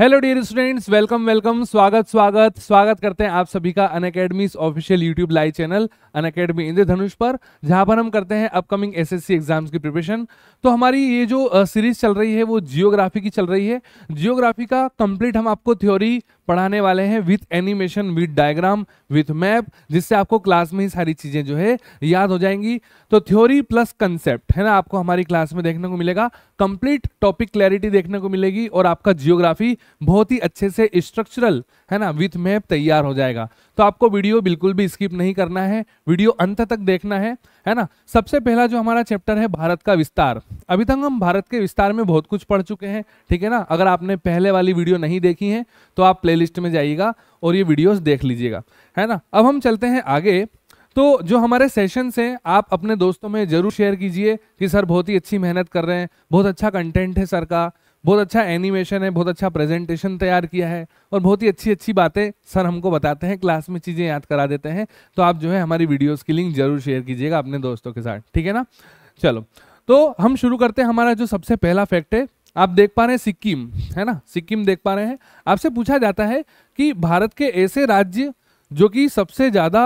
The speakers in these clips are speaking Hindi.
hello dear students welcome welcome स्वागत स्वागत स्वागत करते हैं आप सभी का unofficial YouTube live channel on Indra Indradhanush पर जहां पर हम करते हैं अपकमिंग एसएससी एग्जाम्स की प्रिपरेशन तो हमारी ये जो सीरीज चल रही है वो जियोग्राफी की चल रही है जियोग्राफी का कंप्लीट हम आपको थ्योरी पढ़ाने वाले हैं with animation with diagram with map जिससे आपको क्लास में ही सारी चीज़ें जो है याद हो जाएंगी तो थ्योरी प्लस कंसेप्ट है ना आपको हमारी क्लास में देखने को मिलेगा कंप्लीट टॉपिक क्लैरिटी देखने को मिलेगी और आपका जियोग्राफी बहुत ही अच्छे से स्ट्रक्चरल है ना विथ मैप तैयार हो जाएगा तो आपको वीडियो बिल्कुल भी स्किप नहीं करना है वीडियो अंत तक देखना है है ना सबसे पहला जो हमारा चैप्टर है भारत का विस्तार अभी तक हम भारत के विस्तार में बहुत कुछ पढ़ चुके हैं ठीक है ना अगर आपने पहले वाली वीडियो नहीं देखी है तो आप प्ले में जाइएगा और ये वीडियोस देख लीजिएगा है ना अब हम चलते हैं आगे तो जो हमारे सेशंस हैं आप अपने दोस्तों में जरूर शेयर कीजिए कि सर बहुत ही अच्छी मेहनत कर रहे हैं बहुत अच्छा कंटेंट है सर का बहुत अच्छा एनिमेशन है बहुत अच्छा प्रेजेंटेशन तैयार किया है और बहुत ही अच्छी अच्छी बातें सर हमको बताते हैं क्लास में चीज़ें याद करा देते हैं तो आप जो है हमारी वीडियोस की लिंक जरूर शेयर कीजिएगा अपने दोस्तों के साथ ठीक है ना चलो तो हम शुरू करते हैं हमारा जो सबसे पहला फैक्ट है आप देख पा रहे हैं सिक्किम है ना सिक्किम देख पा रहे हैं आपसे पूछा जाता है कि भारत के ऐसे राज्य जो कि सबसे ज़्यादा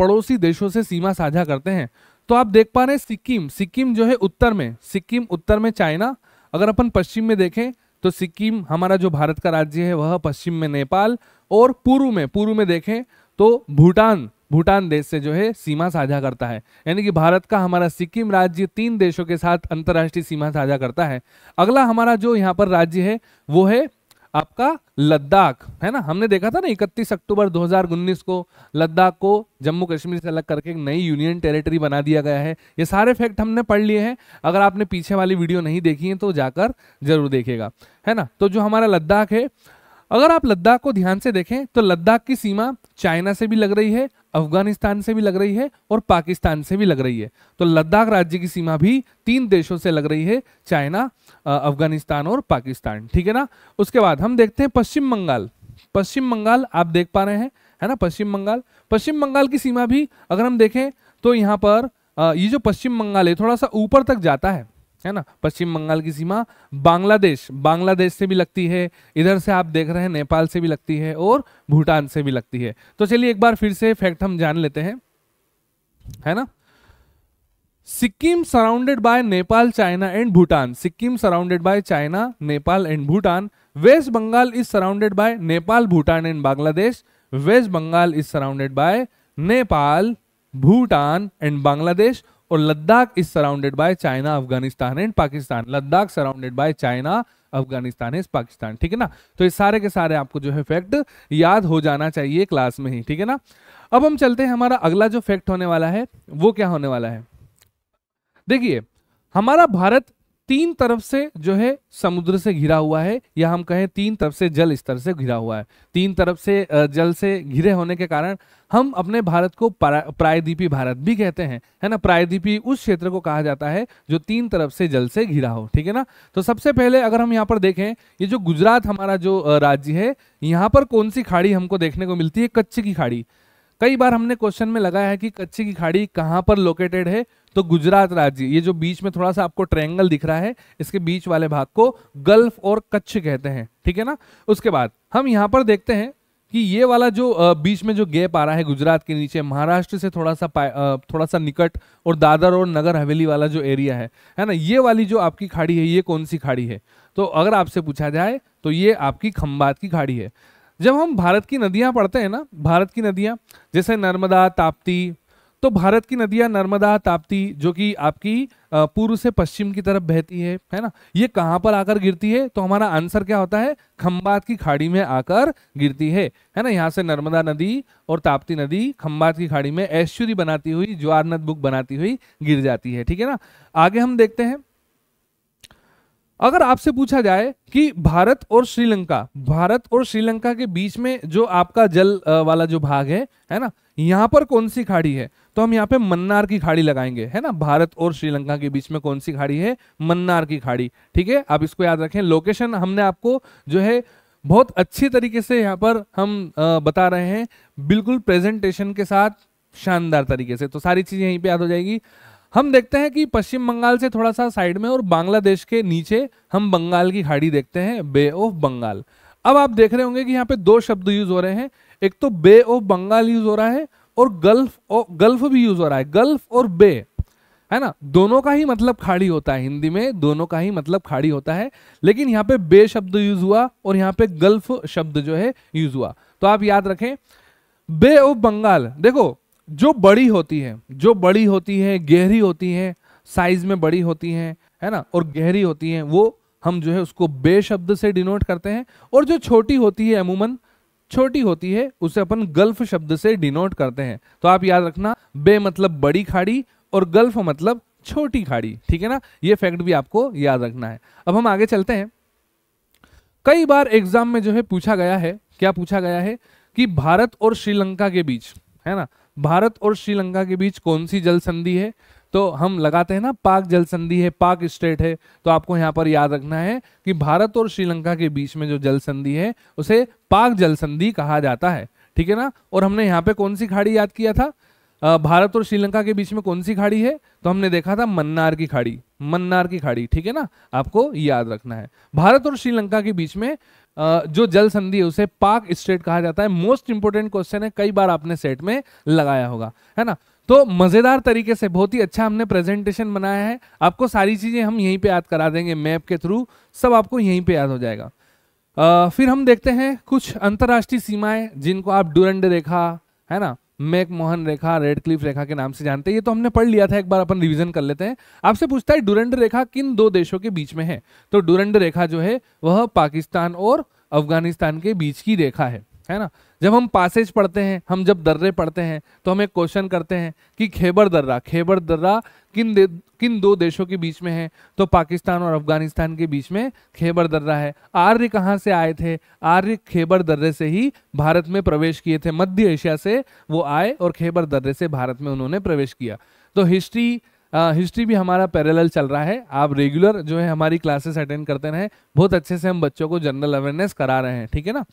पड़ोसी देशों से सीमा साझा करते हैं तो आप देख पा रहे हैं सिक्किम सिक्किम जो है उत्तर में सिक्किम उत्तर में चाइना अगर अपन पश्चिम में देखें तो सिक्किम हमारा जो भारत का राज्य है वह पश्चिम में नेपाल और पूर्व में पूर्व में देखें तो भूटान भूटान देश से जो है सीमा साझा करता है यानी कि भारत का हमारा सिक्किम राज्य तीन देशों के साथ अंतर्राष्ट्रीय सीमा साझा करता है अगला हमारा जो यहाँ पर राज्य है वो है आपका लद्दाख है ना हमने देखा था ना इकतीस अक्टूबर दो को लद्दाख को जम्मू कश्मीर से अलग करके एक नई यूनियन टेरिटरी बना दिया गया है ये सारे फैक्ट हमने पढ़ लिए हैं अगर आपने पीछे वाली वीडियो नहीं देखी है तो जाकर जरूर देखेगा है ना तो जो हमारा लद्दाख है अगर आप लद्दाख को ध्यान से देखें तो लद्दाख की सीमा चाइना से भी लग रही है अफगानिस्तान से भी लग रही है और पाकिस्तान से भी लग रही है तो लद्दाख राज्य की सीमा भी तीन देशों से लग रही है चाइना अफगानिस्तान और पाकिस्तान ठीक है ना उसके बाद हम देखते हैं पश्चिम बंगाल पश्चिम बंगाल आप देख पा रहे हैं है ना पश्चिम बंगाल पश्चिम बंगाल की सीमा भी अगर हम देखें तो यहाँ पर ये जो पश्चिम बंगाल है थोड़ा सा ऊपर तक जाता है है ना पश्चिम बंगाल की सीमा बांग्लादेश बांग्लादेश से भी लगती है इधर से आप देख रहे हैं नेपाल से भी लगती है और भूटान से भी लगती है तो चलिए एक बार फिर से फैक्ट हम जान लेते हैं है ना Sikkim surrounded by Nepal China and Bhutan Sikkim surrounded by China Nepal and Bhutan West Bengal is surrounded by Nepal Bhutan and Bangladesh West Bengal is surrounded by Nepal Bhutan and Bangladesh और Ladakh is surrounded by China Afghanistan and Pakistan Ladakh surrounded by China Afghanistan is Pakistan ठीक है ना तो ये सारे के सारे आपको जो है फैक्ट याद हो जाना चाहिए क्लास में ही ठीक है ना अब हम चलते हैं हमारा अगला जो फैक्ट होने वाला है वो क्या होने वाला है देखिए हमारा भारत तीन तरफ से जो है समुद्र से घिरा हुआ है या हम कहें तीन तरफ से जल स्तर से घिरा हुआ है तीन तरफ से जल से घिरे होने के कारण हम अपने भारत को प्रायद्वीपी भारत भी कहते हैं है ना प्रायद्वीपी उस क्षेत्र को कहा जाता है जो तीन तरफ से जल से घिरा हो ठीक है ना तो सबसे पहले अगर हम यहाँ पर देखें ये जो गुजरात हमारा जो राज्य है यहाँ पर कौन सी खाड़ी हमको देखने को मिलती है कच्छ की खाड़ी कई बार हमने क्वेश्चन में लगाया है कि कच्ची की खाड़ी कहाँ पर लोकेटेड है तो गुजरात राज्य ये जो बीच में थोड़ा सा आपको ट्रायंगल दिख रहा है इसके बीच वाले भाग को गल्फ और कच्छ कहते हैं ठीक है ना उसके बाद हम यहां पर देखते हैं कि ये वाला जो बीच में जो गैप आ रहा है गुजरात के नीचे महाराष्ट्र से थोड़ा सा थोड़ा सा निकट और दादर और नगर हवेली वाला जो एरिया है है ना ये वाली जो आपकी खाड़ी है ये कौन सी खाड़ी है तो अगर आपसे पूछा जाए तो ये आपकी खम्बात की खाड़ी है जब हम भारत की नदियां पढ़ते हैं ना भारत की नदियां जैसे नर्मदा ताप्ती तो भारत की नदियां नर्मदा ताप्ती जो कि आपकी पूर्व से पश्चिम की तरफ बहती है है ना ये कहाँ पर आकर गिरती है तो हमारा आंसर क्या होता है खम्बात की खाड़ी में आकर गिरती है है ना यहाँ से नर्मदा नदी और ताप्ती नदी खम्बात की खाड़ी में ऐश्वर्य बनाती हुई नद बुक बनाती हुई गिर जाती है ठीक है ना आगे हम देखते हैं अगर आपसे पूछा जाए कि भारत और श्रीलंका भारत और श्रीलंका के बीच में जो आपका जल वाला जो भाग है है ना यहाँ पर कौन सी खाड़ी है तो हम यहाँ पे मन्नार की खाड़ी लगाएंगे है ना भारत और श्रीलंका के बीच में कौन सी खाड़ी है मन्नार की खाड़ी ठीक है आप इसको याद रखें लोकेशन हमने आपको जो है बहुत अच्छी तरीके से यहाँ पर हम बता रहे हैं बिल्कुल प्रेजेंटेशन के साथ शानदार तरीके से तो सारी चीज़ें यहीं पे याद हो जाएगी हम देखते हैं कि पश्चिम बंगाल से थोड़ा सा साइड में और बांग्लादेश के नीचे हम बंगाल की खाड़ी देखते हैं बे ऑफ बंगाल अब आप देख रहे होंगे कि यहाँ पे दो शब्द यूज हो रहे हैं एक तो बे ऑफ बंगाल यूज हो रहा है और गल्फ गल्फ भी यूज हो रहा है गल्फ और बे है ना दोनों का ही मतलब खाड़ी होता है हिंदी में दोनों का ही मतलब खाड़ी होता है लेकिन यहाँ पे बे शब्द यूज हुआ और यहाँ पे गल्फ शब्द जो है यूज हुआ तो आप याद रखें बे ऑफ बंगाल देखो जो बड़ी होती है जो बड़ी होती है गहरी होती है साइज में बड़ी होती है है ना और गहरी होती है वो हम जो है उसको बे शब्द से डिनोट करते हैं और जो छोटी होती है अमूमन छोटी होती है उसे अपन गल्फ शब्द से डिनोट करते हैं तो आप याद रखना बे मतलब बड़ी खाड़ी और गल्फ मतलब छोटी खाड़ी ठीक है ना ये फैक्ट भी आपको याद रखना है अब हम आगे चलते हैं कई बार एग्जाम में जो है पूछा गया है क्या पूछा गया है कि भारत और श्रीलंका के बीच है ना भारत और श्रीलंका के बीच कौन सी जल संधि है तो हम लगाते हैं ना पाक जल संधि है पाक स्टेट है तो आपको यहाँ पर याद रखना है कि भारत और श्रीलंका के बीच में जो जल संधि है उसे पाक जल संधि कहा जाता है ठीक है ना और हमने यहाँ पे कौन सी खाड़ी याद किया था भारत और श्रीलंका के बीच में कौन सी खाड़ी है तो हमने देखा था मन्नार की खाड़ी मन्नार की खाड़ी ठीक है ना आपको याद रखना है भारत और श्रीलंका के बीच में जो जल संधि है उसे पाक स्टेट कहा जाता है मोस्ट इंपोर्टेंट क्वेश्चन है कई बार आपने सेट में लगाया होगा है ना तो मज़ेदार तरीके से बहुत ही अच्छा हमने प्रेजेंटेशन बनाया है आपको सारी चीज़ें हम यहीं पे याद करा देंगे मैप के थ्रू सब आपको यहीं पे याद हो जाएगा आ, फिर हम देखते हैं कुछ अंतर्राष्ट्रीय सीमाएं जिनको आप डुरंड रेखा है ना मैक मोहन रेखा रेड क्लिफ रेखा के नाम से जानते हैं ये तो हमने पढ़ लिया था एक बार अपन रिवीजन कर लेते हैं आपसे पूछता है डुरंड रेखा किन दो देशों के बीच में है तो डुरंड रेखा जो है वह पाकिस्तान और अफगानिस्तान के बीच की रेखा है है ना जब हम पासेज पढ़ते हैं हम जब दर्रे पढ़ते हैं तो हम एक क्वेश्चन करते हैं कि खेबर दर्रा खेबर दर्रा किन किन दो देशों के बीच में है तो पाकिस्तान और अफगानिस्तान के बीच में खेबर दर्रा है आर्य कहाँ से आए थे आर्य खेबर दर्रे से ही भारत में प्रवेश किए थे मध्य एशिया से वो आए और खेबर दर्रे से भारत में उन्होंने प्रवेश किया तो हिस्ट्री हिस्ट्री भी हमारा पैरेलल चल रहा है आप रेगुलर जो है हमारी क्लासेस अटेंड करते रहें बहुत अच्छे से हम बच्चों को जनरल अवेयरनेस करा रहे हैं ठीक है ना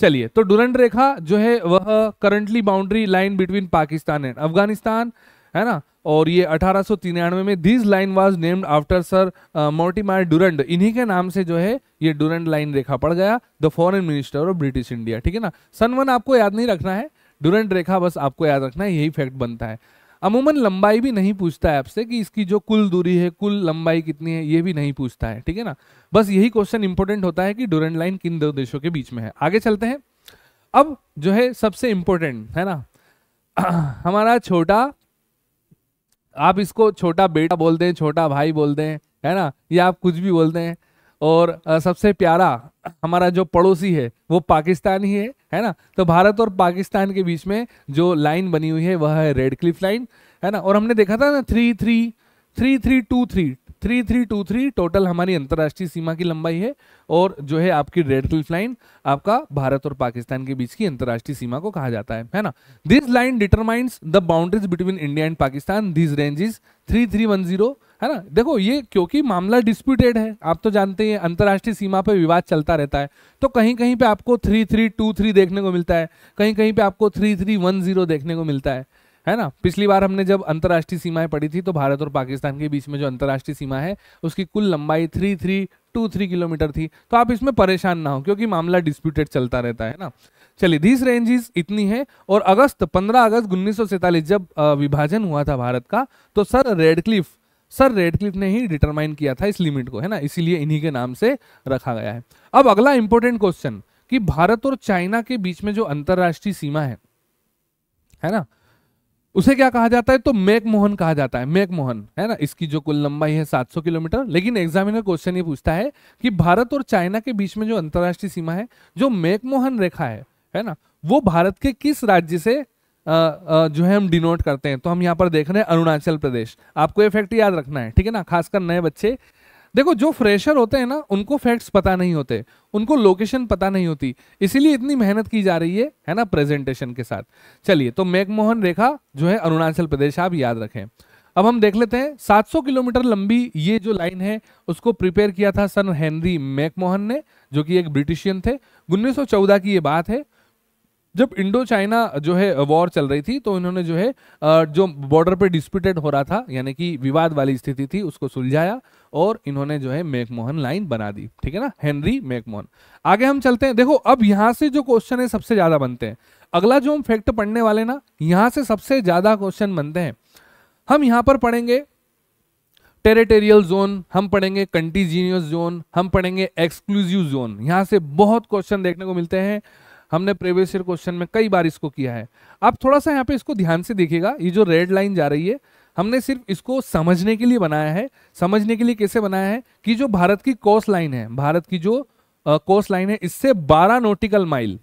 चलिए तो डुरंड रेखा जो है वह currently boundary line between Pakistan and Afghanistan है ना और ये अठारह में this line was named after sir Mortimer Durand इन्हीं के नाम से जो है ये डुरंड लाइन रेखा पड़ गया the foreign minister of British India ठीक है ना सनवन आपको याद नहीं रखना है डुरंड रेखा बस आपको याद रखना है यही फैक्ट बनता है अमूमन लंबाई भी नहीं पूछता है आपसे कि इसकी जो कुल दूरी है कुल लंबाई कितनी है ये भी नहीं पूछता है ठीक है ना बस यही क्वेश्चन इंपॉर्टेंट होता है कि डोरेंट लाइन किन दो देशों के बीच में है आगे चलते हैं अब जो है सबसे इंपॉर्टेंट है ना हमारा छोटा आप इसको छोटा बेटा बोलते हैं छोटा भाई बोलते हैं है ना या आप कुछ भी बोलते हैं और सबसे प्यारा हमारा जो पड़ोसी है वो पाकिस्तान ही है है ना तो भारत और पाकिस्तान के बीच में जो लाइन बनी हुई है वह है रेड क्लिफ लाइन है ना और हमने देखा था ना three three three three two three three three two three total हमारी अंतर्राष्ट्रीय सीमा की लंबाई है और जो है आपकी रेड क्लिफ लाइन आपका भारत और पाकिस्तान के बीच की अंतर्राष्ट्रीय सीमा को कहा जाता है है ना this line determines the boundaries between India and Pakistan this range is three three one zero है ना देखो ये क्योंकि मामला डिस्प्यूटेड है आप तो जानते हैं अंतर्राष्ट्रीय सीमा पे विवाद चलता रहता है तो कहीं कहीं पे आपको थ्री थ्री टू थ्री देखने को मिलता है कहीं कहीं पे आपको थ्री थ्री वन जीरो देखने को मिलता है है ना पिछली बार हमने जब अंतर्राष्ट्रीय सीमाएं पड़ी थी तो भारत और पाकिस्तान के बीच में जो अंतर्राष्ट्रीय सीमा है उसकी कुल लंबाई three three two three kilometre थी तो आप इसमें परेशान ना हो क्योंकि मामला डिस्प्यूटेड चलता रहता है ना चलिए दीस रेंजेस इतनी है और अगस्त 15 अगस्त उन्नीस जब विभाजन हुआ था भारत का तो सर रेडक्लिफ सर रेडक्लिफ ने ही डिटरमाइन किया था इस लिमिट को है ना इसीलिए इन्हीं के नाम से रखा गया है अब अगला इंपॉर्टेंट क्वेश्चन कि भारत और चाइना के बीच में जो अंतरराष्ट्रीय सीमा है है ना उसे क्या कहा जाता है तो मैकमोहन कहा जाता है मैकमोहन है ना इसकी जो कुल लंबाई है 700 किलोमीटर लेकिन एग्जामिनर क्वेश्चन ये पूछता है कि भारत और चाइना के बीच में जो अंतरराष्ट्रीय सीमा है जो मैकमोहन रेखा है है ना वो भारत के किस राज्य से जो है हम डिनोट करते हैं तो हम यहाँ पर देख रहे हैं अरुणाचल प्रदेश आपको ये फैक्ट याद रखना है ठीक है ना खासकर नए बच्चे देखो जो फ्रेशर होते हैं ना उनको फैक्ट्स पता नहीं होते उनको लोकेशन पता नहीं होती इसीलिए इतनी मेहनत की जा रही है है ना प्रेजेंटेशन के साथ चलिए तो मैकमोहन रेखा जो है अरुणाचल प्रदेश आप याद रखें अब हम देख लेते हैं 700 किलोमीटर लंबी ये जो लाइन है उसको प्रिपेयर किया था सर हेनरी मैकमोहन ने जो कि एक ब्रिटिशियन थे 1914 की ये बात है जब इंडो चाइना जो है वॉर चल रही थी तो इन्होंने जो है जो बॉर्डर पे डिस्प्यूटेड हो रहा था यानी कि विवाद वाली स्थिति थी उसको सुलझाया और इन्होंने जो है मैकमोहन लाइन बना दी ठीक है ना हेनरी मैकमोहन आगे हम चलते हैं देखो अब यहाँ से जो क्वेश्चन है सबसे ज्यादा बनते हैं अगला जो हम फैक्ट पढ़ने वाले ना यहाँ से सबसे ज्यादा क्वेश्चन बनते हैं हम यहाँ पर पढ़ेंगे टेरिटेरियल जोन हम पढ़ेंगे कंटीजीनियस जोन हम पढ़ेंगे एक्सक्लूसिव जोन यहाँ से बहुत क्वेश्चन देखने को मिलते हैं हमने प्रीवियस ईयर क्वेश्चन में कई बार इसको किया है आप थोड़ा सा यहाँ पे इसको ध्यान से देखिएगा ये जो रेड लाइन जा रही है हमने सिर्फ इसको समझने के लिए बनाया है समझने के लिए कैसे बनाया है कि जो भारत की कोस्ट लाइन है भारत की जो कोस्ट लाइन है इससे 12 नोटिकल माइल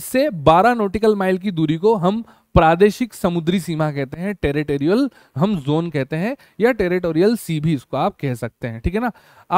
इससे 12 नोटिकल माइल की दूरी को हम प्रादेशिक समुद्री सीमा कहते हैं टेरिटोरियल हम जोन कहते हैं या टेरिटोरियल सी भी इसको आप कह सकते हैं ठीक है ना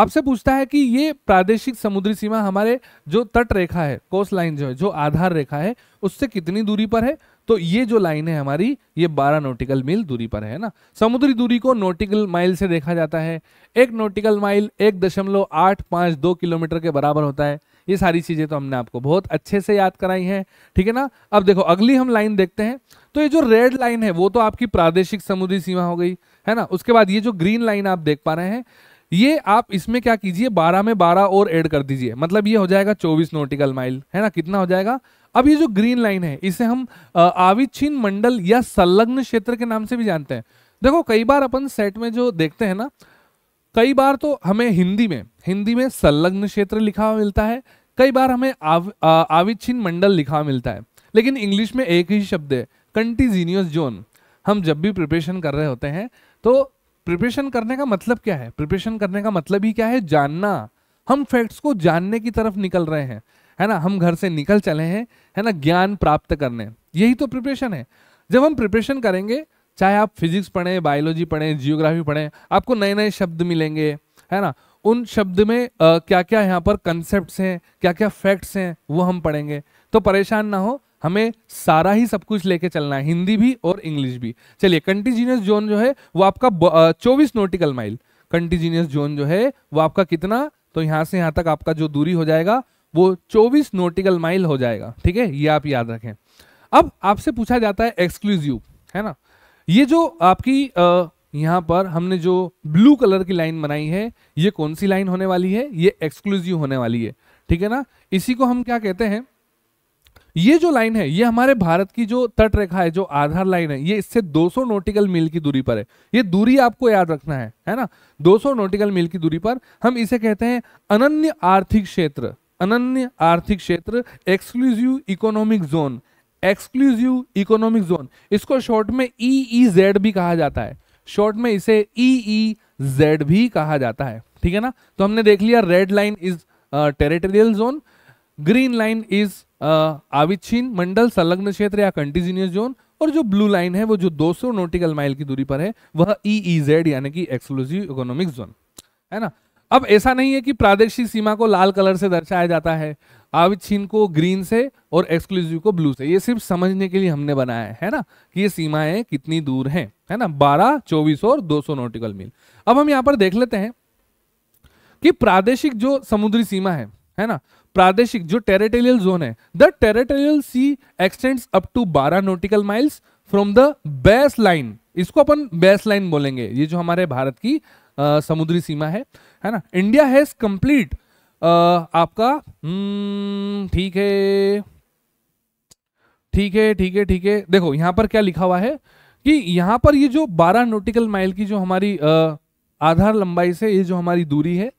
आपसे पूछता है कि ये प्रादेशिक समुद्री सीमा हमारे जो तट रेखा है कोस्ट लाइन जो है जो आधार रेखा है उससे कितनी दूरी पर है तो ये जो लाइन है हमारी ये 12 नोटिकल मील दूरी पर है ना समुद्री दूरी को नोटिकल माइल से देखा जाता है एक नोटिकल माइल एक दशमलव आठ पाँच दो किलोमीटर के बराबर होता है ये सारी चीज़ें तो हमने आपको बहुत अच्छे से याद कराई हैं ठीक है ना अब देखो अगली हम लाइन देखते हैं तो ये जो रेड लाइन है वो तो आपकी प्रादेशिक समुद्री सीमा हो गई है ना उसके बाद ये जो ग्रीन लाइन आप देख पा रहे हैं ये आप इसमें क्या कीजिए 12 में 12 और ऐड कर दीजिए मतलब ये हो जाएगा 24 नोटिकल माइल है ना कितना हो जाएगा अब ये जो ग्रीन लाइन है इसे हम आविच्छीन मंडल या संलग्न क्षेत्र के नाम से भी जानते हैं देखो कई बार अपन सेट में जो देखते हैं ना कई बार तो हमें हिंदी में हिंदी में संलग्न क्षेत्र लिखा हुआ मिलता है कई बार हमें आविच्छिन्न मंडल लिखा हुआ मिलता है लेकिन इंग्लिश में एक ही शब्द है कंटिजीनियस जोन हम जब भी प्रिपरेशन कर रहे होते हैं तो प्रिपरेशन करने का मतलब क्या है प्रिपरेशन करने का मतलब ही क्या है जानना हम फैक्ट्स को जानने की तरफ निकल रहे हैं है ना हम घर से निकल चले हैं है ना ज्ञान प्राप्त करने यही तो प्रिपरेशन है जब हम प्रिपरेशन करेंगे चाहे आप फिजिक्स पढ़ें बायोलॉजी पढ़ें जियोग्राफी पढ़ें आपको नए नए शब्द मिलेंगे है ना उन शब्द में आ, क्या क्या यहाँ पर कंसेप्ट हैं क्या क्या फैक्ट्स हैं वो हम पढ़ेंगे तो परेशान ना हो हमें सारा ही सब कुछ लेके चलना है हिंदी भी और इंग्लिश भी चलिए कंटिजीनियस जोन जो है वो आपका चौबीस नोटिकल माइल कंटिजीनियस जोन जो है वो आपका कितना तो यहाँ से यहाँ तक आपका जो दूरी हो जाएगा वो 24 नोटिकल माइल हो जाएगा ठीक है ये आप याद रखें अब आपसे पूछा जाता है एक्सक्लूसिव है ना ये जो आपकी यहाँ पर हमने जो ब्लू कलर की लाइन बनाई है ये कौन सी लाइन होने वाली है ये एक्सक्लूसिव होने वाली है ठीक है ना इसी को हम क्या कहते हैं ये जो लाइन है ये हमारे भारत की जो तट रेखा है जो आधार लाइन है ये इससे 200 नोटिकल मील की दूरी पर है ये दूरी आपको याद रखना है है ना 200 नोटिकल मील की दूरी पर हम इसे कहते हैं अनन्य आर्थिक क्षेत्र अनन्य आर्थिक क्षेत्र exclusive economic zone exclusive economic zone इसको शॉर्ट में ई e जेड e भी कहा जाता है शॉर्ट में इसे ई e जेड भी कहा जाता है ठीक है ना तो हमने देख लिया red line is territorial zone green line is आविच्छीन मंडल संलग्न क्षेत्र या कंटिन्यूस जोन और जो ब्लू लाइन है वो जो 200 नोटिकल माइल की दूरी पर है वह ई ई जेड यानी कि एक्सक्लूसिव इकोनॉमिक जोन है ना अब ऐसा नहीं है कि प्रादेशिक सीमा को लाल कलर से दर्शाया जाता है आविच्छीन को ग्रीन से और एक्सक्लूसिव को ब्लू से ये सिर्फ समझने के लिए हमने बनाया है ना कि ये सीमाएं कितनी दूर हैं है ना 12, 24 और 200 नॉटिकल मील अब हम यहाँ पर देख लेते हैं कि प्रादेशिक जो समुद्री सीमा है है ना प्रादेशिक जो टेरिटोरियल जोन है the territorial sea extends up to 12 nautical miles from the base line इसको अपन बेस लाइन बोलेंगे ये जो हमारे भारत की आ, समुद्री सीमा है है ना इंडिया हैज कंप्लीट आपका हम्म, ठीक है ठीक है ठीक है ठीक है देखो यहां पर क्या लिखा हुआ है कि यहां पर ये जो 12 नोटिकल माइल की जो हमारी आधार लंबाई से ये जो हमारी दूरी है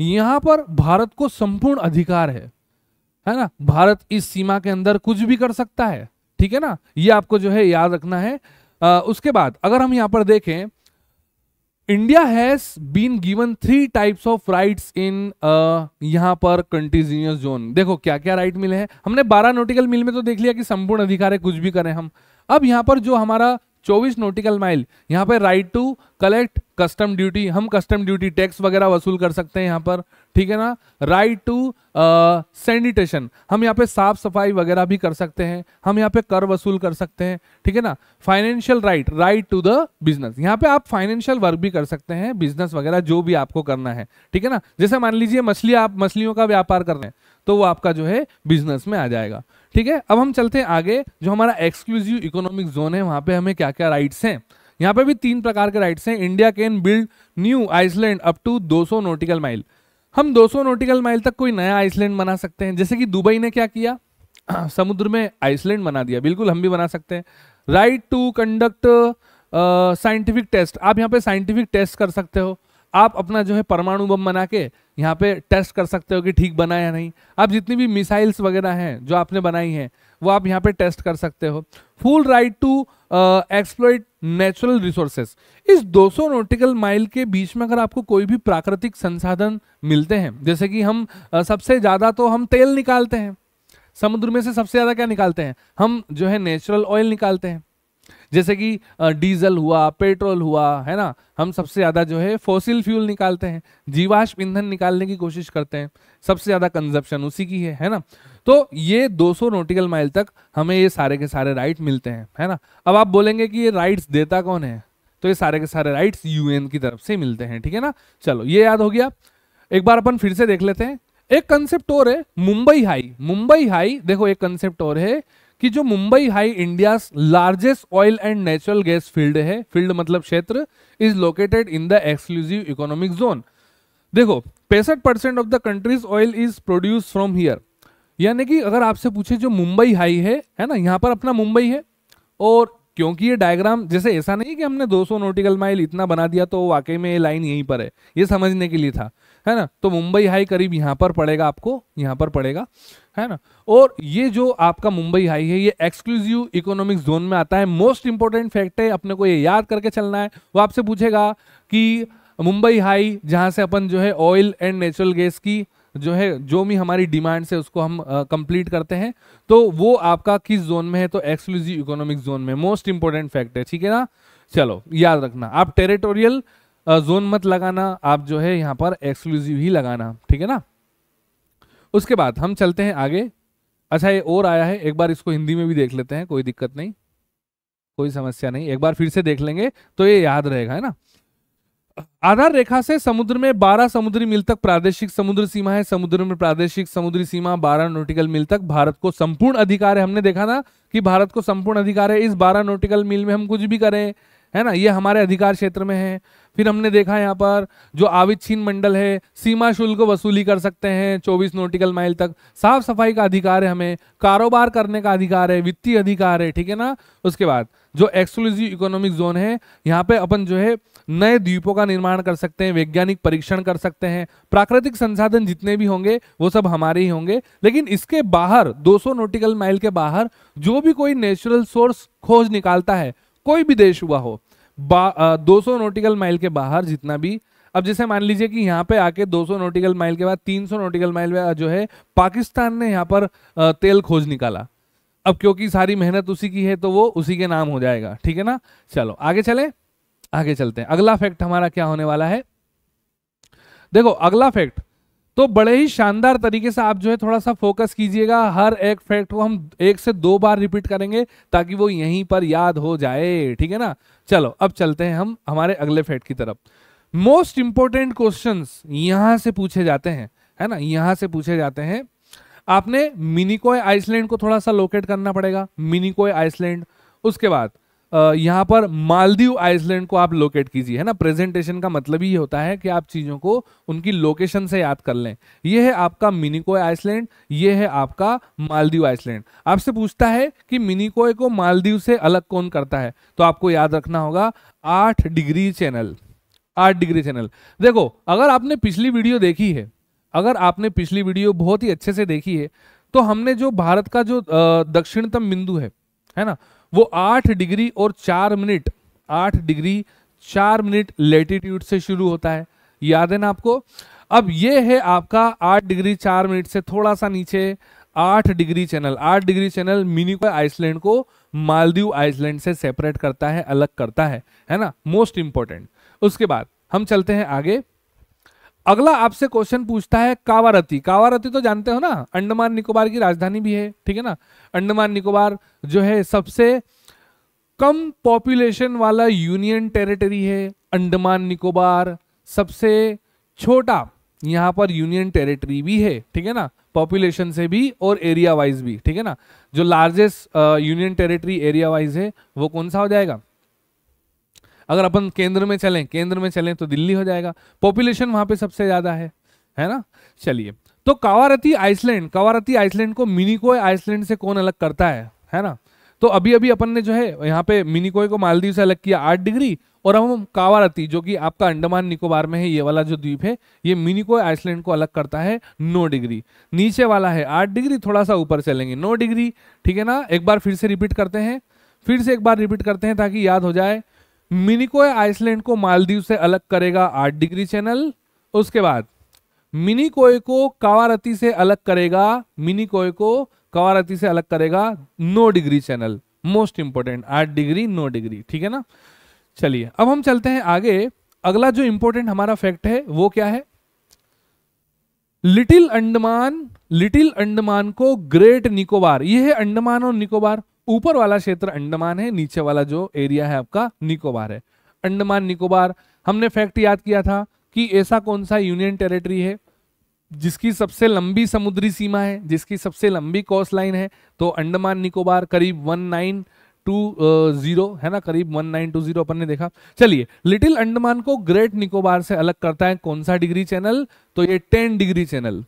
यहां पर भारत को संपूर्ण अधिकार है है ना भारत इस सीमा के अंदर कुछ भी कर सकता है ठीक है ना ये आपको जो है याद रखना है आ, उसके बाद अगर हम यहां पर देखें India has been given three types of right in यहां पर कंटिन्यूस जोन देखो क्या क्या राइट मिले हैं हमने 12 नोटिकल मिल में तो देख लिया कि संपूर्ण अधिकार है कुछ भी करें हम अब यहां पर जो हमारा 24 नोटिकल माइल यहां पर right to collect custom duty हम कस्टम ड्यूटी टैक्स वगैरह वसूल कर सकते हैं यहां पर ठीक है ना राइट टू सैनिटेशन हम यहाँ पे साफ सफाई वगैरह भी कर सकते हैं हम यहाँ पे कर वसूल कर सकते हैं ठीक है ना financial right right to the business यहाँ पे आप फाइनेंशियल वर्क भी कर सकते हैं बिजनेस वगैरह जो भी आपको करना है ठीक है ना जैसे मान लीजिए मछली आप मछलियों का व्यापार कर रहे हैं तो वो आपका जो है बिजनेस में आ जाएगा ठीक है अब हम चलते हैं आगे जो हमारा एक्सक्लूसिव इकोनॉमिक जोन है वहां पे हमें क्या क्या राइट्स हैं यहाँ पे भी तीन प्रकार के राइट्स हैं India can build new island up to 200 nautical mile हम 200 नोटिकल माइल तक कोई नया आइसलैंड बना सकते हैं जैसे कि दुबई ने क्या किया समुद्र में आइसलैंड बना दिया बिल्कुल हम भी बना सकते हैं right to conduct scientific test आप यहाँ पे साइंटिफिक टेस्ट कर सकते हो आप अपना जो है परमाणु बम बना के यहाँ पे टेस्ट कर सकते हो कि ठीक बना या नहीं आप जितनी भी मिसाइल्स वगैरह हैं जो आपने बनाई हैं वो आप यहाँ पे टेस्ट कर सकते हो full right to exploit natural resources इस 200 नोटिकल माइल के बीच में अगर आपको कोई भी प्राकृतिक संसाधन मिलते हैं जैसे कि हम सबसे ज़्यादा तो हम तेल निकालते हैं समुद्र में से सबसे ज़्यादा क्या निकालते हैं हम जो है नेचुरल ऑयल निकालते हैं जैसे कि डीजल हुआ पेट्रोल हुआ है ना हम सबसे ज़्यादा जो है फॉसिल फ्यूल निकालते हैं जीवाश्म ईंधन निकालने की कोशिश करते हैं सबसे ज़्यादा कंजप्शन उसी की है है ना तो ये 200 नोटिकल माइल तक हमें ये सारे के सारे राइट मिलते हैं है ना अब आप बोलेंगे कि ये राइट्स देता कौन है तो ये सारे के सारे राइट्स यूएन की तरफ से मिलते हैं ठीक है ना चलो ये याद हो गया एक बार अपन फिर से देख लेते हैं एक कंसेप्ट और है मुंबई हाई मुंबई हाई देखो एक कंसेप्ट और है कि जो Mumbai high India largest oil and natural gas field है फील्ड मतलब क्षेत्र is located in the exclusive economic zone देखो पैंसठ percent of the country's oil is produce from here यानी कि अगर आपसे पूछे जो मुंबई हाई है है ना यहाँ पर अपना मुंबई है और क्योंकि ये डायग्राम जैसे ऐसा नहीं कि हमने 200 नोटिकल माइल इतना बना दिया तो वाकई में ये लाइन यहीं पर है ये समझने के लिए था है ना तो मुंबई हाई करीब यहाँ पर पड़ेगा आपको यहाँ पर पड़ेगा है ना और ये जो आपका मुंबई हाई है ये एक्सक्लूसिव इकोनॉमिक जोन में आता है मोस्ट इंपॉर्टेंट फैक्ट है अपने को ये याद करके चलना है वो आपसे पूछेगा कि मुंबई हाई जहाँ से अपन जो है ऑयल एंड नेचुरल गैस की जो है जो भी हमारी डिमांड्स है उसको हम कंप्लीट करते हैं तो वो आपका किस जोन में है तो एक्सक्लूसिव इकोनॉमिक जोन में मोस्ट इंपॉर्टेंट फैक्ट है ठीक है ना चलो याद रखना आप टेरिटोरियल जोन मत लगाना आप जो है यहां पर एक्सक्लूसिव ही लगाना ठीक है ना उसके बाद हम चलते हैं आगे अच्छा ये और आया है एक बार इसको हिंदी में भी देख लेते हैं कोई दिक्कत नहीं कोई समस्या नहीं एक बार फिर से देख लेंगे तो ये याद रहेगा है ना आधार रेखा से समुद्र में 12 समुद्री मिल तक प्रादेशिक समुद्र सीमा है समुद्र में प्रादेशिक समुद्री सीमा 12 नोटिकल मिल तक भारत को संपूर्ण अधिकार है हमने देखा ना कि भारत को संपूर्ण अधिकार है इस 12 नोटिकल मिल में हम कुछ भी करें है ना ये हमारे अधिकार क्षेत्र में है फिर हमने देखा यहाँ पर जो आविच्छीन मंडल है सीमा शुल्क वसूली कर सकते हैं 24 नोटिकल माइल तक साफ सफाई का अधिकार है हमें कारोबार करने का अधिकार है वित्तीय अधिकार है ठीक है ना उसके बाद जो एक्सक्लूसिव इकोनॉमिक जोन है यहाँ पे अपन जो है नए द्वीपों का निर्माण कर सकते हैं वैज्ञानिक परीक्षण कर सकते हैं प्राकृतिक संसाधन जितने भी होंगे वो सब हमारे ही होंगे लेकिन इसके बाहर 200 नोटिकल माइल के बाहर जो भी कोई नेचुरल सोर्स खोज निकालता है कोई भी देश हुआ हो दो सौ नोटिकल माइल के बाहर जितना भी अब जैसे मान लीजिए कि यहाँ पे आके 200 नोटिकल माइल के बाद 300 नोटिकल माइल जो है पाकिस्तान ने यहाँ पर तेल खोज निकाला अब क्योंकि सारी मेहनत उसी की है तो वो उसी के नाम हो जाएगा ठीक है ना चलो आगे चले आगे चलते हैं अगला फैक्ट हमारा क्या होने वाला है देखो अगला फैक्ट तो बड़े ही शानदार तरीके से आप जो है थोड़ा सा फोकस कीजिएगा हर एक फैक्ट को हम एक से दो बार रिपीट करेंगे ताकि वो यहीं पर याद हो जाए ठीक है ना चलो अब चलते हैं हम हमारे अगले फैक्ट की तरफ मोस्ट इंपॉर्टेंट क्वेश्चन यहां से पूछे जाते हैं है ना यहां से पूछे जाते हैं आपने मिनिकोय आइसलैंड को थोड़ा सा लोकेट करना पड़ेगा मिनिकोय आइसलैंड उसके बाद यहाँ पर मालदीव आइसलैंड को आप लोकेट कीजिए है ना प्रेजेंटेशन का मतलब ही होता है कि आप चीज़ों को उनकी लोकेशन से याद कर लें यह है आपका मिनिकोय आइसलैंड यह है आपका मालदीव आइसलैंड आपसे पूछता है कि मिनिकोय को मालदीव से अलग कौन करता है तो आपको याद रखना होगा आठ डिग्री चैनल आठ डिग्री चैनल देखो अगर आपने पिछली वीडियो देखी है अगर आपने पिछली वीडियो बहुत ही अच्छे से देखी है तो हमने जो भारत का जो दक्षिणतम बिंदु है है ना वो आठ डिग्री और चार मिनट आठ डिग्री चार मिनट लेटीट्यूड से शुरू होता है याद है ना आपको अब ये है आपका आठ डिग्री चार मिनट से थोड़ा सा नीचे आठ डिग्री चैनल आठ डिग्री चैनल मिनी आइसलैंड को मालदीव आइसलैंड से सेपरेट करता है अलग करता है है ना मोस्ट इंपॉर्टेंट उसके बाद हम चलते हैं आगे अगला आपसे क्वेश्चन पूछता है कावारती कावारती तो जानते हो ना अंडमान निकोबार की राजधानी भी है ठीक है ना अंडमान निकोबार जो है सबसे कम पॉपुलेशन वाला यूनियन टेरिटरी है अंडमान निकोबार सबसे छोटा यहाँ पर यूनियन टेरिटरी भी है ठीक है ना पॉपुलेशन से भी और एरिया वाइज भी ठीक है ना जो largest union territory area wise है वो कौन सा हो जाएगा अगर अपन केंद्र में चलें केंद्र में चलें तो दिल्ली हो जाएगा पॉपुलेशन वहाँ पे सबसे ज़्यादा है है ना चलिए तो कावारती आइसलैंड कावारती आइसलैंड को मिनिकोय आइसलैंड से कौन अलग करता है है ना तो अभी अभी अपन ने जो है यहाँ पे मिनिकोय को मालदीव से अलग किया आठ डिग्री और हम कावारती जो कि आपका अंडमान निकोबार में है ये वाला जो द्वीप है ये मिनिकोय आइसलैंड को अलग करता है नौ डिग्री नीचे वाला है आठ डिग्री थोड़ा सा ऊपर चलेंगे नौ डिग्री ठीक है ना एक बार फिर से रिपीट करते हैं फिर से एक बार रिपीट करते हैं ताकि याद हो जाए मिनिकोय आइसलैंड को मालदीव से अलग करेगा आठ डिग्री चैनल उसके बाद मिनिकोय को कावारती से अलग करेगा मिनिकोय को कावारती से अलग करेगा नो डिग्री चैनल मोस्ट इंपोर्टेंट आठ डिग्री नो डिग्री ठीक है ना चलिए अब हम चलते हैं आगे अगला जो इंपॉर्टेंट हमारा फैक्ट है वो क्या है लिटिल अंडमान लिटिल अंडमान को ग्रेट निकोबार ये है अंडमान और निकोबार ऊपर वाला क्षेत्र अंडमान है नीचे वाला जो एरिया है आपका निकोबार है अंडमान निकोबार हमने फैक्ट याद किया था कि ऐसा कौन सा यूनियन टेरिटरी है जिसकी सबसे लंबी समुद्री सीमा है जिसकी सबसे लंबी कोस्ट लाइन है तो अंडमान निकोबार करीब वन नाइन टू जीरो है ना करीब वन नाइन टू जीरो अपन ने देखा चलिए लिटिल अंडमान को ग्रेट निकोबार से अलग करता है कौन सा डिग्री चैनल तो ये टेन डिग्री चैनल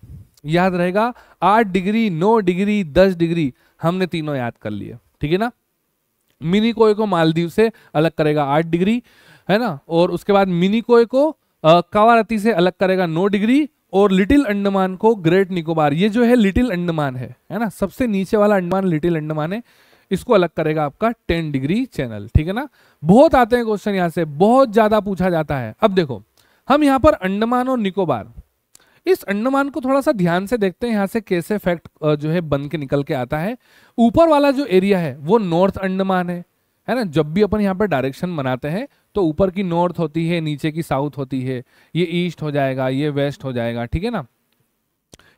याद रहेगा आठ डिग्री नौ डिग्री दस डिग्री हमने तीनों याद कर लिए ठीक है ना मिनी कोय को मालदीव से अलग करेगा आठ डिग्री है ना और उसके बाद मिनी कोय को कावारती से अलग करेगा नौ डिग्री और लिटिल अंडमान को ग्रेट निकोबार ये जो है लिटिल अंडमान है है ना सबसे नीचे वाला अंडमान लिटिल अंडमान है इसको अलग करेगा आपका टेन डिग्री चैनल ठीक है ना बहुत आते हैं क्वेश्चन यहां से बहुत ज्यादा पूछा जाता है अब देखो हम यहां पर अंडमान और निकोबार इस अंडमान को थोड़ा सा ध्यान से देखते हैं यहाँ से कैसे फैक्ट जो है बन के निकल के आता है ऊपर वाला जो एरिया है वो नॉर्थ अंडमान है है ना जब भी अपन यहाँ पर डायरेक्शन बनाते हैं तो ऊपर की नॉर्थ होती है नीचे की साउथ होती है ये ईस्ट हो जाएगा ये वेस्ट हो जाएगा ठीक है ना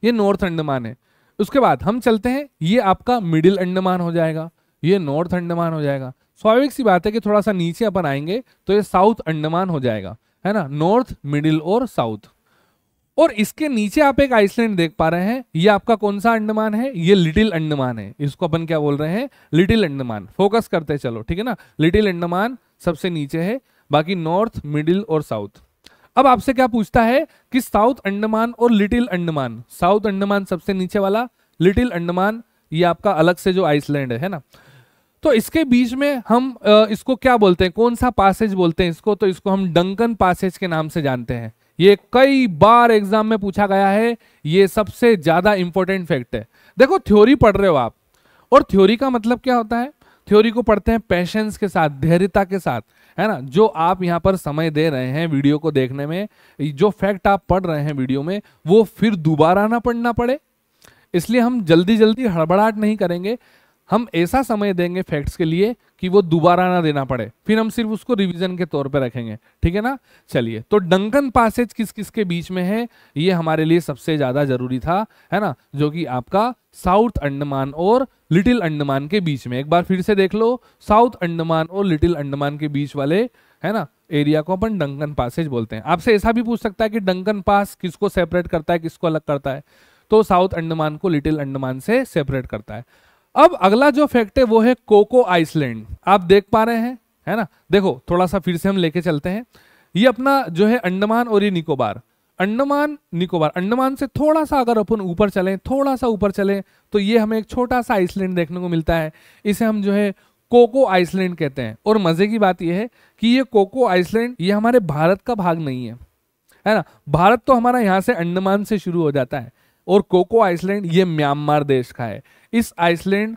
ये नॉर्थ अंडमान है उसके बाद हम चलते हैं ये आपका मिडिल अंडमान हो जाएगा ये नॉर्थ अंडमान हो जाएगा स्वाभाविक सी बात है कि थोड़ा सा नीचे अपन आएंगे तो ये साउथ अंडमान हो जाएगा है ना नॉर्थ मिडिल और साउथ और इसके नीचे आप एक आइसलैंड देख पा रहे हैं ये आपका कौन सा अंडमान है ये लिटिल अंडमान है इसको अपन क्या बोल रहे हैं लिटिल अंडमान फोकस करते चलो ठीक है ना लिटिल अंडमान सबसे नीचे है बाकी नॉर्थ मिडिल और साउथ अब आपसे क्या पूछता है कि साउथ अंडमान और लिटिल अंडमान साउथ अंडमान सबसे नीचे वाला लिटिल अंडमान ये आपका अलग से जो आइसलैंड है ना तो इसके बीच में हम इसको क्या बोलते हैं कौन सा पासेज बोलते हैं इसको तो इसको हम डंकन पासेज के नाम से जानते हैं ये कई बार एग्जाम में पूछा गया है ये सबसे ज़्यादा इंपॉर्टेंट फैक्ट है देखो थ्योरी पढ़ रहे हो आप और थ्योरी का मतलब क्या होता है थ्योरी को पढ़ते हैं पेशेंस के साथ धैर्यता के साथ है ना जो आप यहाँ पर समय दे रहे हैं वीडियो को देखने में जो फैक्ट आप पढ़ रहे हैं वीडियो में वो फिर दोबारा ना पढ़ना पड़े इसलिए हम जल्दी जल्दी हड़बड़ाहट नहीं करेंगे हम ऐसा समय देंगे फैक्ट्स के लिए कि वो दोबारा ना देना पड़े फिर हम सिर्फ उसको रिवीजन के तौर पे रखेंगे ठीक है ना चलिए तो डंकन पासेज किस किस के बीच में है ये हमारे लिए सबसे ज़्यादा जरूरी था है ना जो कि आपका साउथ अंडमान और लिटिल अंडमान के बीच में एक बार फिर से देख लो साउथ अंडमान और लिटिल अंडमान के बीच वाले है ना एरिया को अपन डंकन पासेज बोलते हैं आपसे ऐसा भी पूछ सकता है कि डंकन पास किसको सेपरेट करता है किसको अलग करता है तो साउथ अंडमान को लिटिल अंडमान से सेपरेट करता है अब अगला जो फैक्ट है वो है कोको आइसलैंड आप देख पा रहे हैं है ना देखो थोड़ा सा फिर से हम लेके चलते हैं ये अपना जो है अंडमान और ये निकोबार अंडमान निकोबार अंडमान से थोड़ा सा अगर अपन ऊपर चलें थोड़ा सा ऊपर चलें तो ये हमें एक छोटा सा आइसलैंड देखने को मिलता है इसे हम जो है कोको आइसलैंड कहते हैं और मजे की बात यह है कि ये कोको आइसलैंड ये हमारे भारत का भाग नहीं है है ना भारत तो हमारा यहाँ से अंडमान से शुरू हो जाता है और कोको आइसलैंड ये म्यांमार देश का है इस आइसलैंड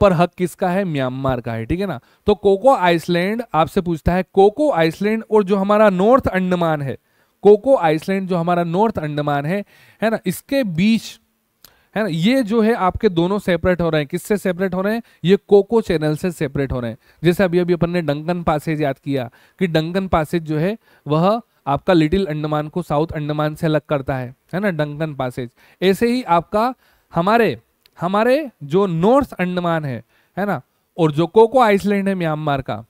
पर हक किसका है म्यांमार का है ठीक है ना तो कोको आइसलैंड आपसे पूछता है कोको आइसलैंड और जो हमारा नॉर्थ अंडमान है कोको आइसलैंड जो हमारा नॉर्थ अंडमान है है ना इसके बीच है ना ये जो है आपके दोनों सेपरेट हो रहे हैं किससे सेपरेट हो रहे हैं ये कोको चैनल से सेपरेट हो रहे हैं जैसे अभी अभी अपन ने डंकन पासेज याद किया कि डंकन पासेज जो है वह आपका लिटिल अंडमान को साउथ अंडमान से अलग करता है है ना डंकन पासेज ऐसे ही आपका हमारे हमारे जो नॉर्थ अंडमान है है ना और जो कोको आइसलैंड है म्यांमार का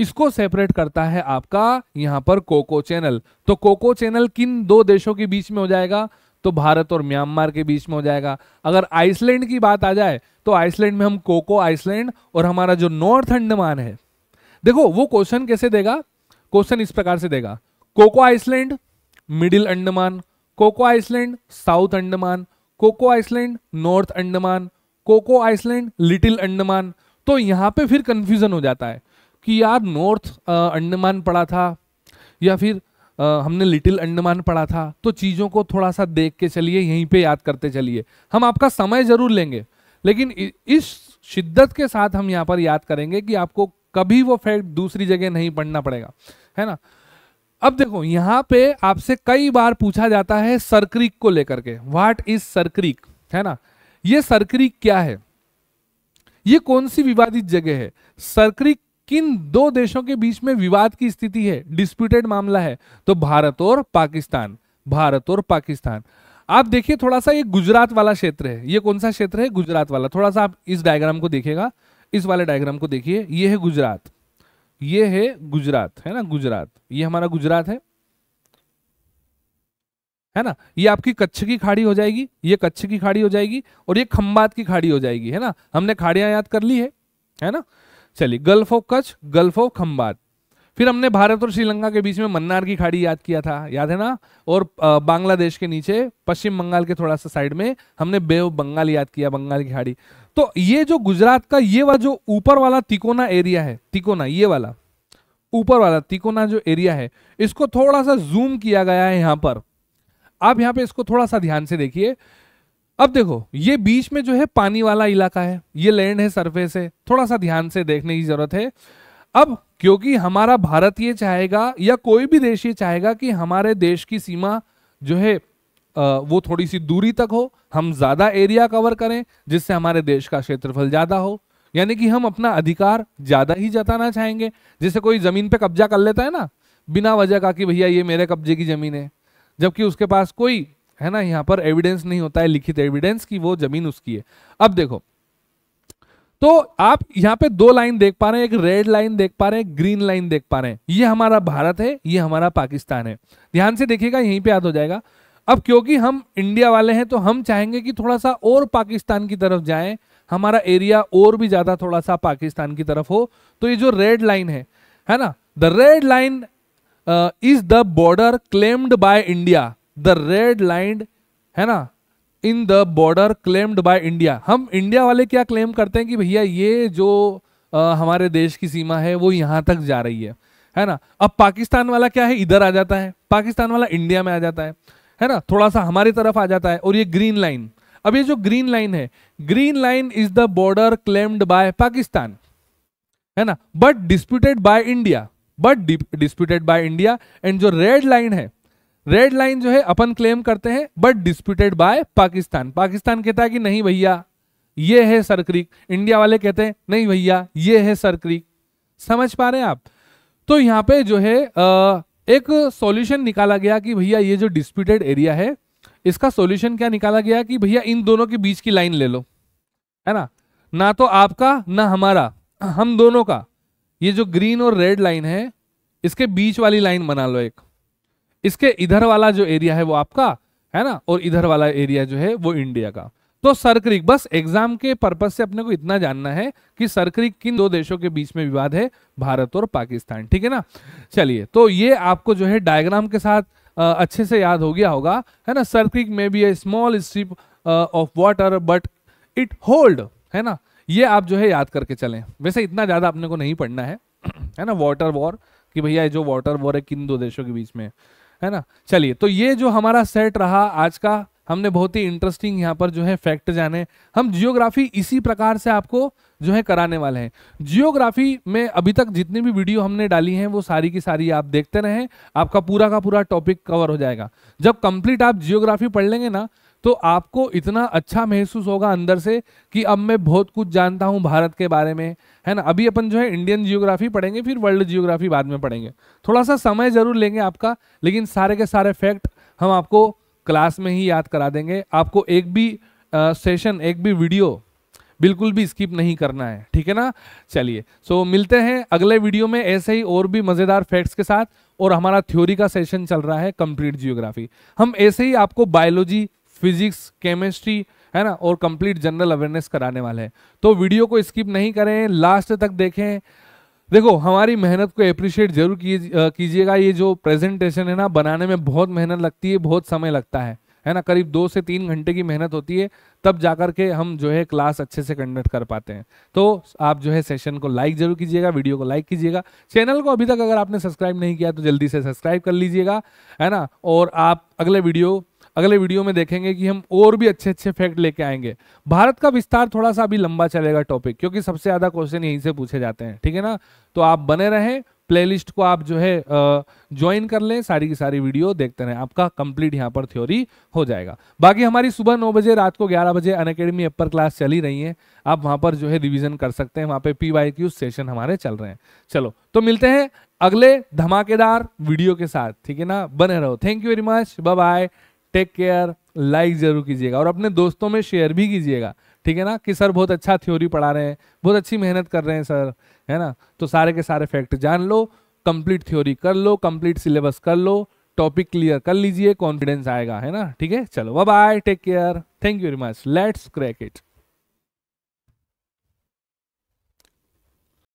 इसको सेपरेट करता है आपका यहां पर कोको चैनल तो कोको चैनल किन दो देशों के बीच में हो जाएगा तो भारत और म्यांमार के बीच में हो जाएगा अगर आइसलैंड की बात आ जाए तो आइसलैंड में हम कोको आइसलैंड और हमारा जो नॉर्थ अंडमान है देखो वो क्वेश्चन कैसे देगा क्वेश्चन इस प्रकार से देगा Coco island middle Andaman Coco island south Andaman Coco island north Andaman Coco island little Andaman तो यहाँ पे फिर कन्फ्यूज़न हो जाता है कि यार नॉर्थ अंडमान पढ़ा था या फिर आ, हमने लिटिल अंडमान पढ़ा था तो चीज़ों को थोड़ा सा देख के चलिए यहीं पे याद करते चलिए हम आपका समय ज़रूर लेंगे लेकिन इस शिद्दत के साथ हम यहाँ पर याद करेंगे कि आपको कभी वो फैक्ट दूसरी जगह नहीं पढ़ना पड़ेगा है ना अब देखो यहाँ पे आपसे कई बार पूछा जाता है सरक्रिक को लेकर के व्हाट इज सरक्रिक है ना ये सरक्रिक क्या है ये कौन सी विवादित जगह है सरक्रिक किन दो देशों के बीच में विवाद की स्थिति है डिस्प्यूटेड मामला है तो भारत और पाकिस्तान भारत और पाकिस्तान आप देखिए थोड़ा सा ये गुजरात वाला क्षेत्र है ये कौन सा क्षेत्र है गुजरात वाला थोड़ा सा आप इस डायग्राम को देखिएगा इस वाले डायग्राम को देखिए ये है गुजरात ये है गुजरात है ना गुजरात ये हमारा गुजरात है है ना ये आपकी कच्छ की खाड़ी हो जाएगी ये कच्छ की खाड़ी हो जाएगी और ये खम्बात की खाड़ी हो जाएगी है ना हमने खाड़ियां याद कर ली है है ना चलिए gulf of Kutch gulf of Khambhat फिर हमने भारत और श्रीलंका के बीच में मन्नार की खाड़ी याद किया था याद है ना और बांग्लादेश के नीचे पश्चिम बंगाल के थोड़ा सा साइड में हमने बे ऑफ बंगाल याद किया बंगाल की खाड़ी तो ये जो गुजरात का ये वाला जो ऊपर वाला तिकोना एरिया है तिकोना ये वाला ऊपर वाला तिकोना जो एरिया है इसको थोड़ा सा जूम किया गया है यहां पर आप यहाँ पे इसको थोड़ा सा ध्यान से देखिए अब देखो ये बीच में जो है पानी वाला इलाका है ये लैंड है सरफेस है थोड़ा सा ध्यान से देखने की जरूरत है अब क्योंकि हमारा भारत ये चाहेगा या कोई भी देश ये चाहेगा कि हमारे देश की सीमा जो है वो थोड़ी सी दूरी तक हो हम ज़्यादा एरिया कवर करें जिससे हमारे देश का क्षेत्रफल ज़्यादा हो यानी कि हम अपना अधिकार ज़्यादा ही जताना चाहेंगे जैसे कोई ज़मीन पे कब्जा कर लेता है ना बिना वजह का कि भैया ये मेरे कब्जे की ज़मीन है जबकि उसके पास कोई है ना यहाँ पर एविडेंस नहीं होता है लिखित एविडेंस की वो ज़मीन उसकी है अब देखो तो आप यहाँ पे दो लाइन देख पा रहे हैं एक रेड लाइन देख पा रहे हैं ग्रीन लाइन देख पा रहे हैं ये हमारा भारत है ये हमारा पाकिस्तान है ध्यान से देखिएगा यहीं पे याद हो जाएगा अब क्योंकि हम इंडिया वाले हैं तो हम चाहेंगे कि थोड़ा सा और पाकिस्तान की तरफ जाएं हमारा एरिया और भी ज्यादा थोड़ा सा पाकिस्तान की तरफ हो तो ये जो रेड लाइन है है ना the red line is the border claimed by India the red line है ना in the border claimed by India हम इंडिया वाले क्या क्लेम करते हैं कि भैया ये जो आ, हमारे देश की सीमा है वो यहां तक जा रही है है ना अब पाकिस्तान वाला क्या है इधर आ जाता है पाकिस्तान वाला इंडिया में आ जाता है है ना थोड़ा सा हमारी तरफ आ जाता है और ये ग्रीन लाइन अब ये जो ग्रीन लाइन है green line is the border claimed by Pakistan है ना but disputed by India but disputed by India and जो रेड लाइन है रेड लाइन जो है अपन क्लेम करते हैं but disputed by Pakistan Pakistan कहता है कि नहीं भैया ये है सर इंडिया वाले कहते हैं नहीं भैया ये है सर समझ पा रहे हैं आप तो यहाँ पे जो है आ, एक सॉल्यूशन निकाला गया कि भैया ये जो डिस्प्यूटेड एरिया है इसका सॉल्यूशन क्या निकाला गया कि भैया इन दोनों के बीच की लाइन ले लो है ना ना तो आपका ना हमारा हम दोनों का ये जो ग्रीन और रेड लाइन है इसके बीच वाली लाइन बना लो एक इसके इधर वाला जो एरिया है वो आपका है ना और इधर वाला एरिया जो है वो इंडिया का तो सरक्रिक बस एग्जाम के पर्पज से अपने को इतना जानना है कि सरक्रिक किन दो देशों के बीच में विवाद है भारत और पाकिस्तान ठीक है ना चलिए तो ये आपको जो है डायग्राम के साथ आ, अच्छे से याद हो गया होगा है ना सरक्रिक में भी small strip of water but it hold है ना ये आप जो है याद करके चलें वैसे इतना ज़्यादा अपने को नहीं पढ़ना है है ना वाटर वॉर कि भैया जो वाटर वॉर है किन दो देशों के बीच में है ना चलिए तो ये जो हमारा सेट रहा आज का हमने बहुत ही इंटरेस्टिंग यहाँ पर जो है फैक्ट जाने हम जियोग्राफी इसी प्रकार से आपको जो है कराने वाले हैं जियोग्राफी में अभी तक जितनी भी वीडियो हमने डाली हैं वो सारी की सारी आप देखते रहें आपका पूरा का पूरा टॉपिक कवर हो जाएगा जब कंप्लीट आप जियोग्राफी पढ़ लेंगे ना तो आपको इतना अच्छा महसूस होगा अंदर से कि अब मैं बहुत कुछ जानता हूँ भारत के बारे में है ना अभी अपन जो है इंडियन जियोग्राफी पढ़ेंगे फिर वर्ल्ड जियोग्राफी बाद में पढ़ेंगे थोड़ा सा समय ज़रूर लेंगे आपका लेकिन सारे के सारे फैक्ट हम आपको क्लास में ही याद करा देंगे आपको एक भी आ, सेशन एक भी वीडियो बिल्कुल भी स्किप नहीं करना है ठीक है ना चलिए सो so, मिलते हैं अगले वीडियो में ऐसे ही और भी मज़ेदार फैक्ट्स के साथ और हमारा थ्योरी का सेशन चल रहा है कंप्लीट जियोग्राफी हम ऐसे ही आपको बायोलॉजी फिजिक्स केमिस्ट्री है ना और कंप्लीट जनरल अवेयरनेस कराने वाले हैं तो वीडियो को स्किप नहीं करें लास्ट तक देखें देखो हमारी मेहनत को अप्रिशिएट जरूर कीजिएगा ये जो प्रेजेंटेशन है ना बनाने में बहुत मेहनत लगती है बहुत समय लगता है है ना करीब दो से तीन घंटे की मेहनत होती है तब जाकर के हम जो है क्लास अच्छे से कंडक्ट कर पाते हैं तो आप जो है सेशन को लाइक जरूर कीजिएगा वीडियो को लाइक कीजिएगा चैनल को अभी तक अगर आपने सब्सक्राइब नहीं किया तो जल्दी से सब्सक्राइब कर लीजिएगा है ना और आप अगले वीडियो अगले वीडियो में देखेंगे कि हम और भी अच्छे अच्छे फैक्ट लेके आएंगे भारत का विस्तार थोड़ा सा अभी लंबा चलेगा टॉपिक क्योंकि सबसे ज़्यादा क्वेश्चन यहीं से पूछे जाते हैं ठीक है ना तो आप बने रहें प्लेलिस्ट को आप जो है ज्वाइन कर लें सारी की सारी वीडियो देखते रहें आपका कंप्लीट यहाँ पर थ्योरी हो जाएगा बाकी हमारी सुबह नौ बजे रात को ग्यारह बजे अन अकेडमी अपर क्लास चली रही है आप वहां पर जो है रिवीजन कर सकते हैं वहां पे पी वाई क्यू सेशन हमारे चल रहे हैं चलो तो मिलते हैं अगले धमाकेदार वीडियो के साथ ठीक है ना बने रहो thank you very much bye bye take care like जरूर कीजिएगा और अपने दोस्तों में शेयर भी कीजिएगा ठीक है ना कि सर बहुत अच्छा थ्योरी पढ़ा रहे हैं बहुत अच्छी मेहनत कर रहे हैं सर है ना तो सारे के सारे फैक्ट जान लो कंप्लीट थ्योरी कर लो कंप्लीट सिलेबस कर लो टॉपिक क्लियर कर लीजिए कॉन्फिडेंस आएगा है ना ठीक है चलो bye bye take care thank you very much let's crack it